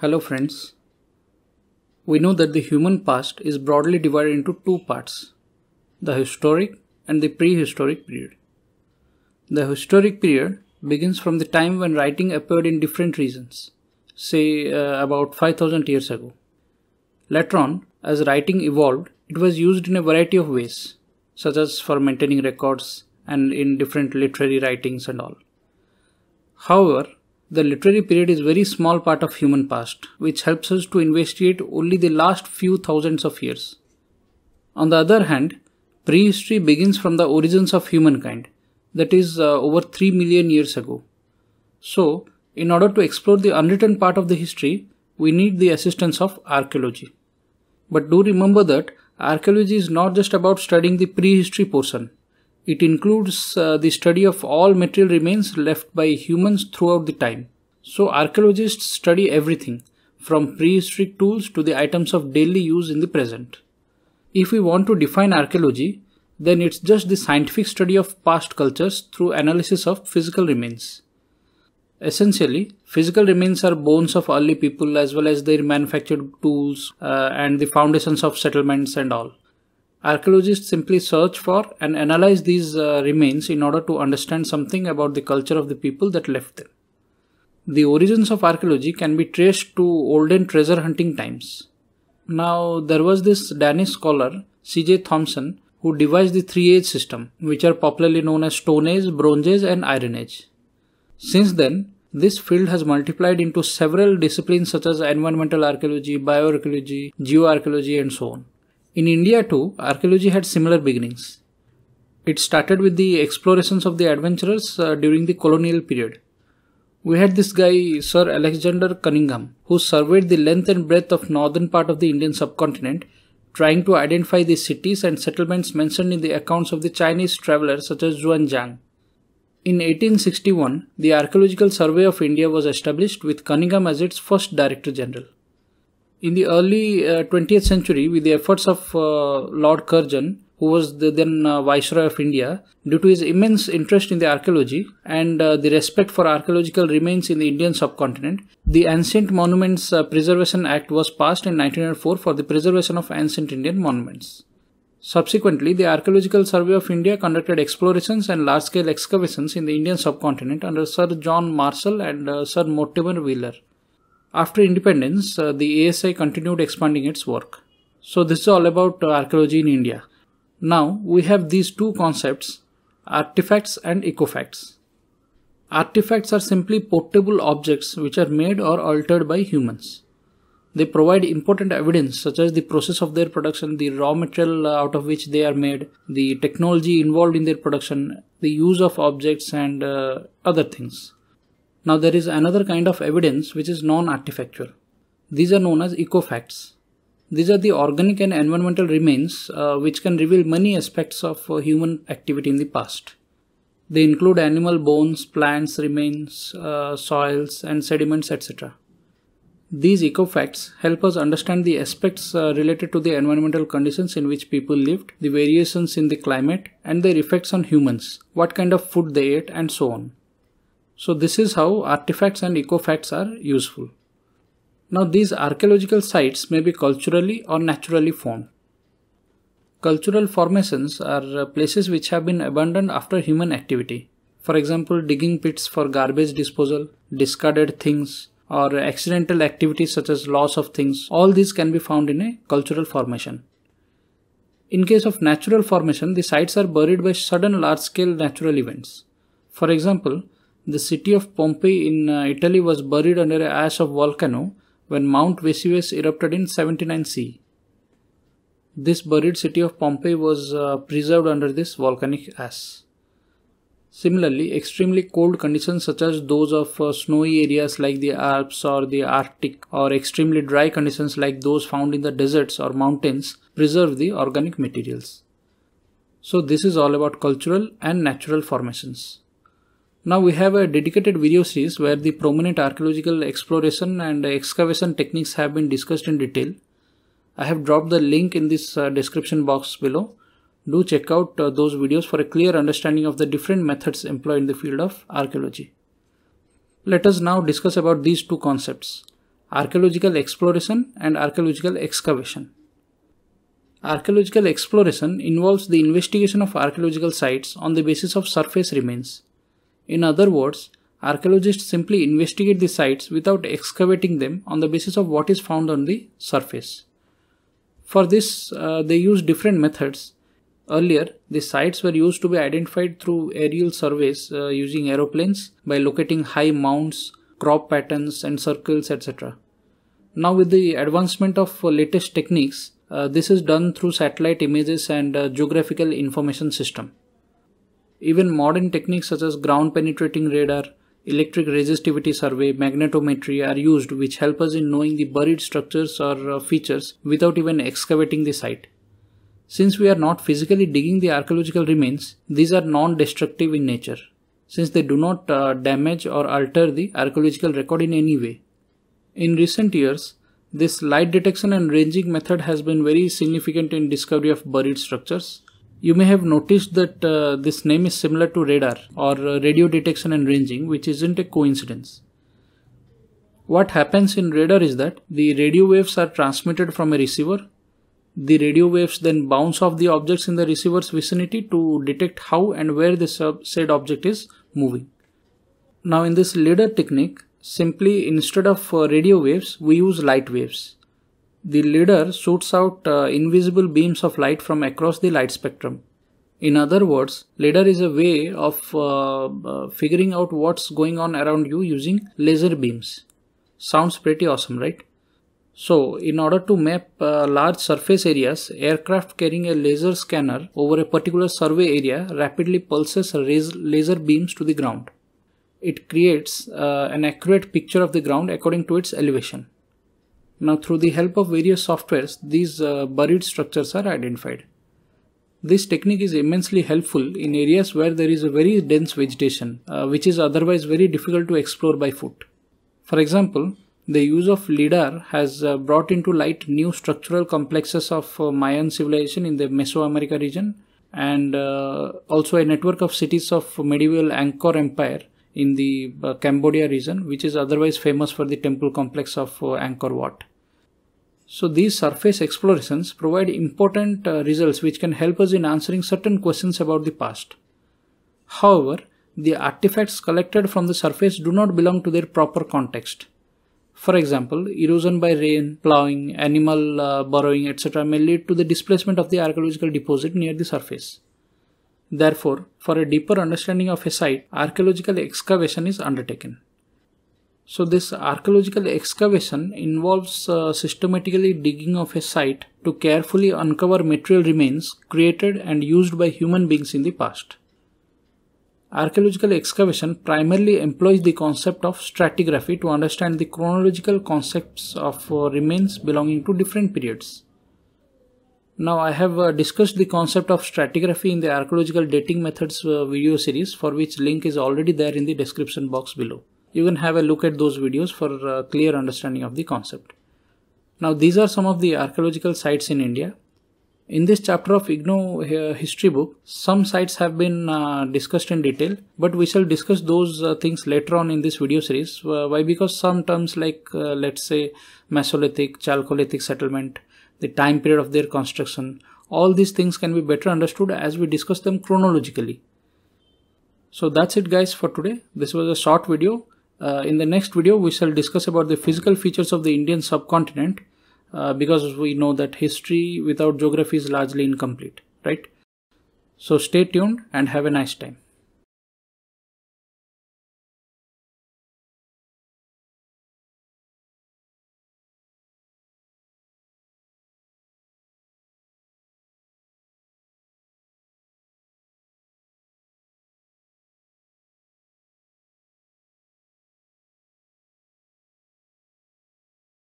Hello friends. We know that the human past is broadly divided into two parts, the historic and the prehistoric period. The historic period begins from the time when writing appeared in different regions, say uh, about 5000 years ago. Later on, as writing evolved, it was used in a variety of ways, such as for maintaining records and in different literary writings and all. However, the literary period is very small part of human past, which helps us to investigate only the last few thousands of years. On the other hand, prehistory begins from the origins of humankind, that is uh, over 3 million years ago. So, in order to explore the unwritten part of the history, we need the assistance of archaeology. But do remember that archaeology is not just about studying the prehistory portion. It includes uh, the study of all material remains left by humans throughout the time. So archaeologists study everything from prehistoric tools to the items of daily use in the present. If we want to define archaeology, then it's just the scientific study of past cultures through analysis of physical remains. Essentially, physical remains are bones of early people as well as their manufactured tools uh, and the foundations of settlements and all. Archaeologists simply search for and analyze these uh, remains in order to understand something about the culture of the people that left them. The origins of archaeology can be traced to olden treasure hunting times. Now, there was this Danish scholar, C.J. Thompson, who devised the three age system, which are popularly known as Stone Age, Bronze Age, and Iron Age. Since then, this field has multiplied into several disciplines such as environmental archaeology, bioarchaeology, geoarchaeology, and so on. In India too, archaeology had similar beginnings. It started with the explorations of the adventurers uh, during the colonial period. We had this guy, Sir Alexander Cunningham, who surveyed the length and breadth of northern part of the Indian subcontinent, trying to identify the cities and settlements mentioned in the accounts of the Chinese travelers such as Zhuan Zhang. In 1861, the Archaeological Survey of India was established with Cunningham as its first Director General. In the early uh, 20th century, with the efforts of uh, Lord Curzon, who was the then uh, Viceroy of India, due to his immense interest in the archaeology and uh, the respect for archaeological remains in the Indian subcontinent, the Ancient Monuments uh, Preservation Act was passed in 1904 for the preservation of ancient Indian monuments. Subsequently, the Archaeological Survey of India conducted explorations and large-scale excavations in the Indian subcontinent under Sir John Marshall and uh, Sir Mortimer Wheeler. After independence, uh, the ASI continued expanding its work. So this is all about uh, archaeology in India. Now we have these two concepts, artifacts and ecofacts. Artifacts are simply portable objects which are made or altered by humans. They provide important evidence such as the process of their production, the raw material uh, out of which they are made, the technology involved in their production, the use of objects and uh, other things. Now there is another kind of evidence which is non artificial These are known as eco-facts. These are the organic and environmental remains uh, which can reveal many aspects of uh, human activity in the past. They include animal bones, plants, remains, uh, soils and sediments etc. These eco-facts help us understand the aspects uh, related to the environmental conditions in which people lived, the variations in the climate and their effects on humans, what kind of food they ate and so on. So this is how artifacts and ecofacts are useful. Now these archaeological sites may be culturally or naturally formed. Cultural formations are uh, places which have been abandoned after human activity. For example, digging pits for garbage disposal, discarded things, or accidental activities such as loss of things, all these can be found in a cultural formation. In case of natural formation, the sites are buried by sudden large scale natural events. For example, the city of Pompeii in uh, Italy was buried under an ash of volcano when Mount Vesuvius erupted in 79 C. This buried city of Pompeii was uh, preserved under this volcanic ash. Similarly, extremely cold conditions such as those of uh, snowy areas like the Alps or the Arctic or extremely dry conditions like those found in the deserts or mountains preserve the organic materials. So this is all about cultural and natural formations. Now we have a dedicated video series where the prominent archaeological exploration and excavation techniques have been discussed in detail. I have dropped the link in this uh, description box below. Do check out uh, those videos for a clear understanding of the different methods employed in the field of archaeology. Let us now discuss about these two concepts, archaeological exploration and archaeological excavation. Archaeological exploration involves the investigation of archaeological sites on the basis of surface remains. In other words, archaeologists simply investigate the sites without excavating them on the basis of what is found on the surface. For this, uh, they use different methods. Earlier, the sites were used to be identified through aerial surveys uh, using aeroplanes by locating high mounds, crop patterns, and circles, etc. Now, with the advancement of uh, latest techniques, uh, this is done through satellite images and uh, geographical information system. Even modern techniques such as ground penetrating radar, electric resistivity survey, magnetometry are used which help us in knowing the buried structures or uh, features without even excavating the site. Since we are not physically digging the archaeological remains, these are non-destructive in nature, since they do not uh, damage or alter the archaeological record in any way. In recent years, this light detection and ranging method has been very significant in discovery of buried structures you may have noticed that uh, this name is similar to radar or uh, radio detection and ranging, which isn't a coincidence. What happens in radar is that the radio waves are transmitted from a receiver. The radio waves then bounce off the objects in the receiver's vicinity to detect how and where the said object is moving. Now in this lidar technique, simply instead of uh, radio waves, we use light waves. The leader shoots out uh, invisible beams of light from across the light spectrum. In other words, LiDAR is a way of uh, uh, figuring out what's going on around you using laser beams. Sounds pretty awesome, right? So, in order to map uh, large surface areas, aircraft carrying a laser scanner over a particular survey area rapidly pulses laser beams to the ground. It creates uh, an accurate picture of the ground according to its elevation. Now through the help of various softwares, these uh, buried structures are identified. This technique is immensely helpful in areas where there is a very dense vegetation, uh, which is otherwise very difficult to explore by foot. For example, the use of LIDAR has uh, brought into light new structural complexes of uh, Mayan civilization in the Mesoamerica region and uh, also a network of cities of medieval Angkor Empire in the uh, Cambodia region, which is otherwise famous for the temple complex of Angkor Wat. So these surface explorations provide important uh, results which can help us in answering certain questions about the past. However, the artifacts collected from the surface do not belong to their proper context. For example, erosion by rain, plowing, animal uh, burrowing, etc. may lead to the displacement of the archaeological deposit near the surface. Therefore, for a deeper understanding of a site, archaeological excavation is undertaken. So this archaeological excavation involves uh, systematically digging of a site to carefully uncover material remains created and used by human beings in the past. Archaeological excavation primarily employs the concept of stratigraphy to understand the chronological concepts of uh, remains belonging to different periods. Now I have uh, discussed the concept of stratigraphy in the archaeological dating methods uh, video series for which link is already there in the description box below you can have a look at those videos for a uh, clear understanding of the concept. Now these are some of the archaeological sites in India. In this chapter of IGNO uh, history book, some sites have been uh, discussed in detail, but we shall discuss those uh, things later on in this video series. Uh, why? Because some terms like, uh, let's say, Mesolithic, Chalcolithic settlement, the time period of their construction, all these things can be better understood as we discuss them chronologically. So that's it guys for today. This was a short video uh, in the next video, we shall discuss about the physical features of the Indian subcontinent uh, because we know that history without geography is largely incomplete, right? So stay tuned and have a nice time.